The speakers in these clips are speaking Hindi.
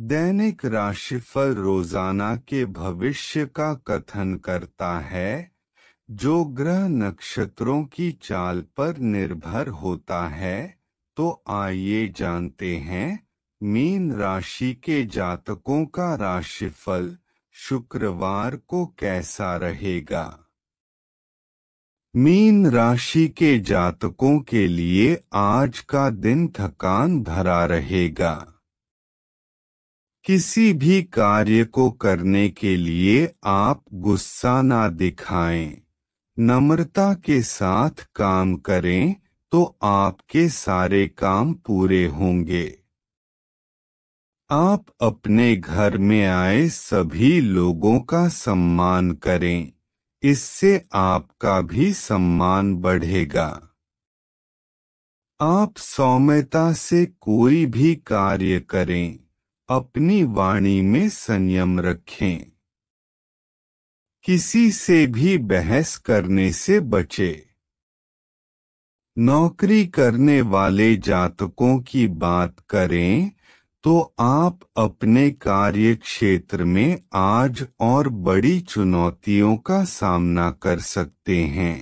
दैनिक राशिफल रोजाना के भविष्य का कथन करता है जो ग्रह नक्षत्रों की चाल पर निर्भर होता है तो आइए जानते हैं मीन राशि के जातकों का राशिफल शुक्रवार को कैसा रहेगा मीन राशि के जातकों के लिए आज का दिन थकान भरा रहेगा किसी भी कार्य को करने के लिए आप गुस्सा ना दिखाएं। नम्रता के साथ काम करें तो आपके सारे काम पूरे होंगे आप अपने घर में आए सभी लोगों का सम्मान करें इससे आपका भी सम्मान बढ़ेगा आप सौम्यता से कोई भी कार्य करें अपनी वाणी में संयम रखें किसी से भी बहस करने से बचे नौकरी करने वाले जातकों की बात करें तो आप अपने कार्य क्षेत्र में आज और बड़ी चुनौतियों का सामना कर सकते हैं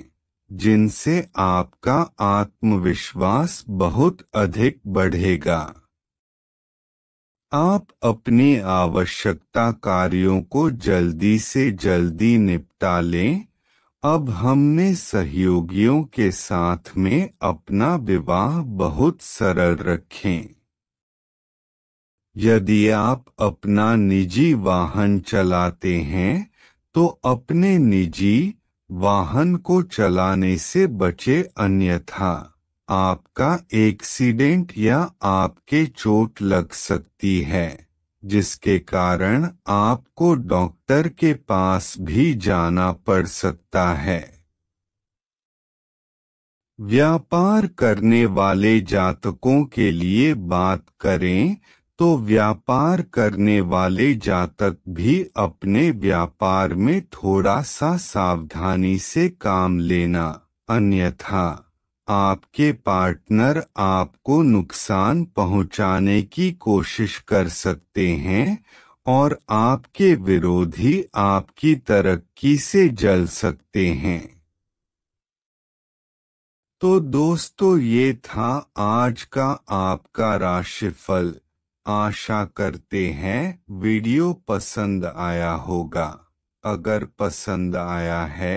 जिनसे आपका आत्मविश्वास बहुत अधिक बढ़ेगा आप अपने आवश्यकता कार्यों को जल्दी से जल्दी निपटा लें अब हमने सहयोगियों के साथ में अपना विवाह बहुत सरल रखें यदि आप अपना निजी वाहन चलाते हैं तो अपने निजी वाहन को चलाने से बचे अन्यथा आपका एक्सीडेंट या आपके चोट लग सकती है जिसके कारण आपको डॉक्टर के पास भी जाना पड़ सकता है व्यापार करने वाले जातकों के लिए बात करें तो व्यापार करने वाले जातक भी अपने व्यापार में थोड़ा सा सावधानी से काम लेना अन्यथा आपके पार्टनर आपको नुकसान पहुंचाने की कोशिश कर सकते हैं और आपके विरोधी आपकी तरक्की से जल सकते हैं तो दोस्तों ये था आज का आपका राशिफल आशा करते हैं वीडियो पसंद आया होगा अगर पसंद आया है